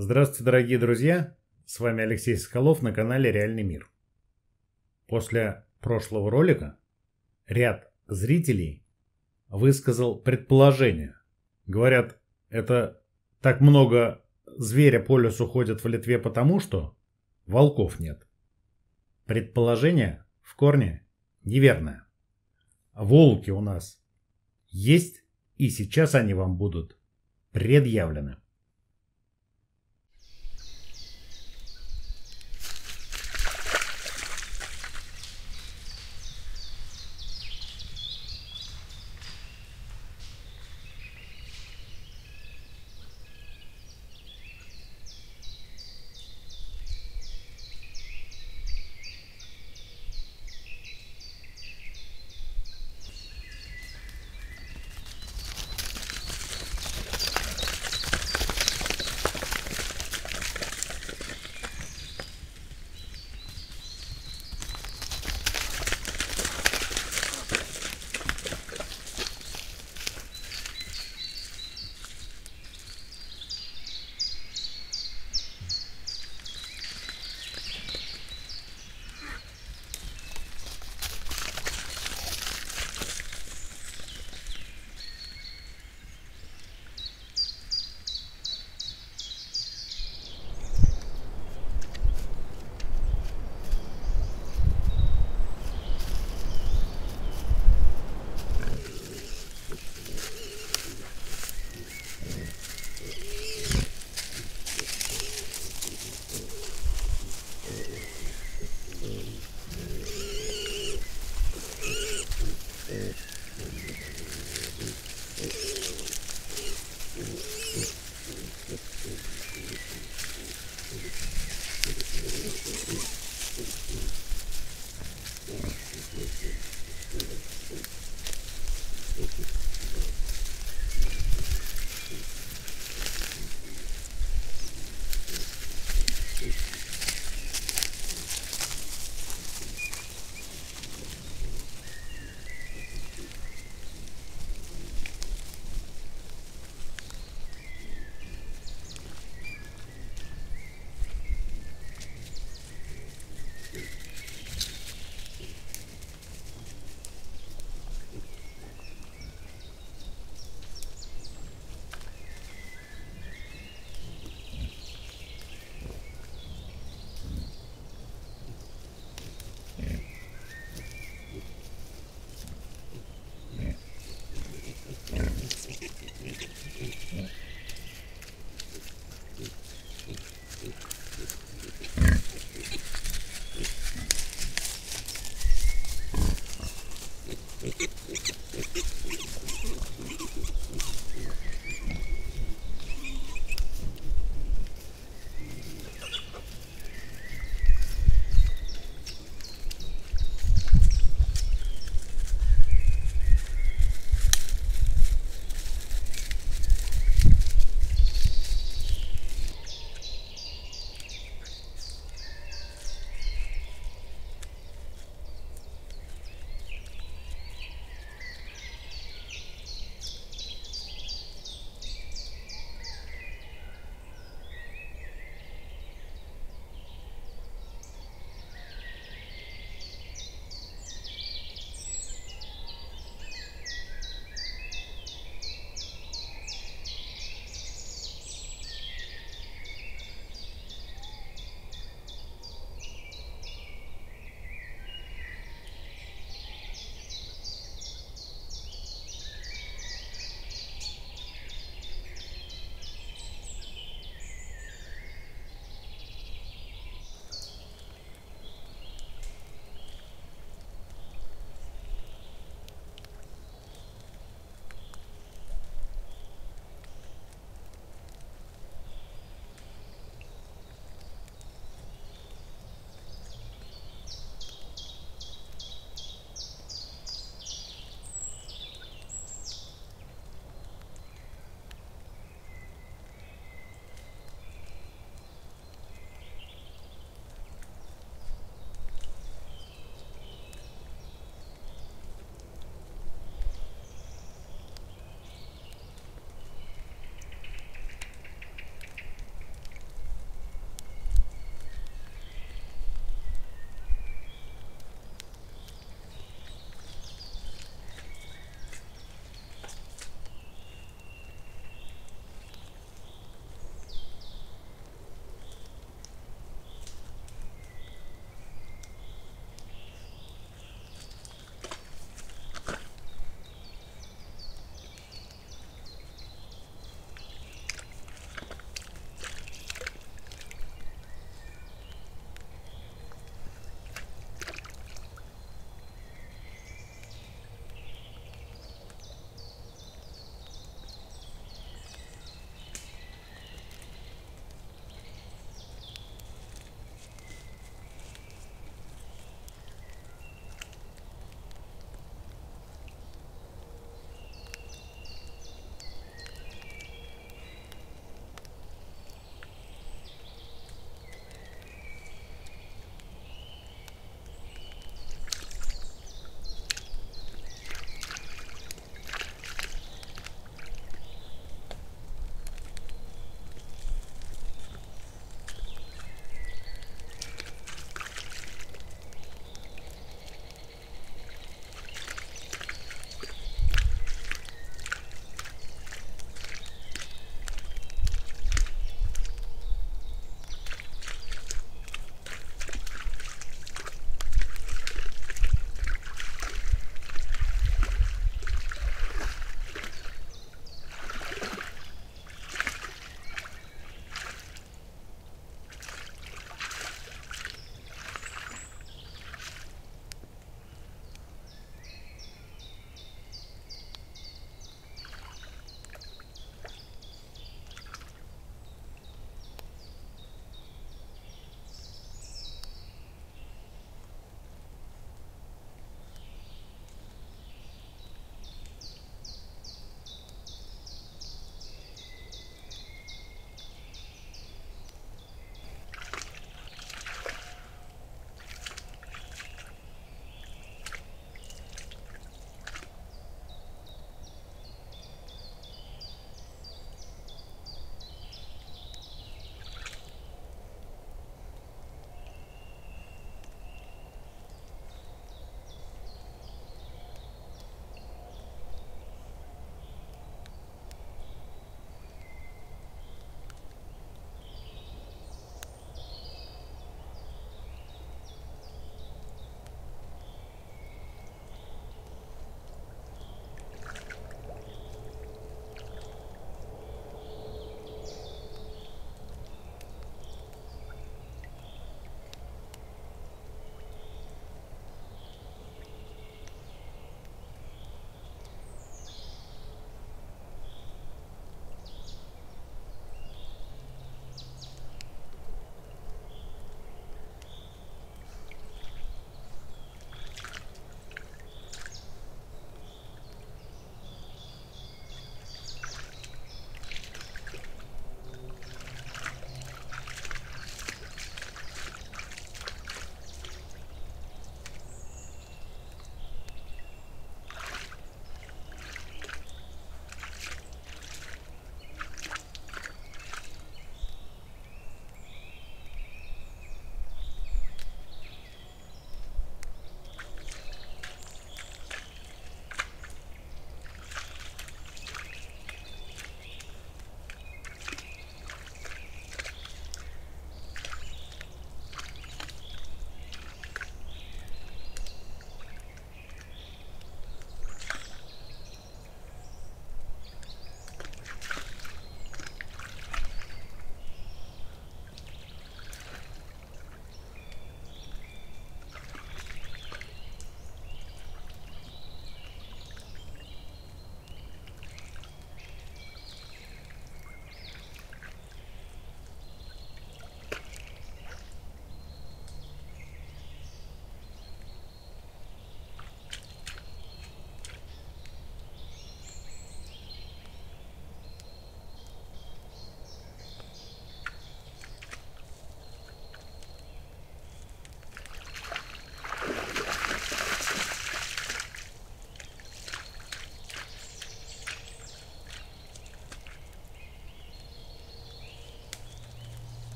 Здравствуйте, дорогие друзья! С вами Алексей Соколов на канале Реальный мир. После прошлого ролика ряд зрителей высказал предположение. Говорят, это так много зверя по лесу ходят в Литве потому, что волков нет. Предположение в корне неверное. Волки у нас есть, и сейчас они вам будут предъявлены.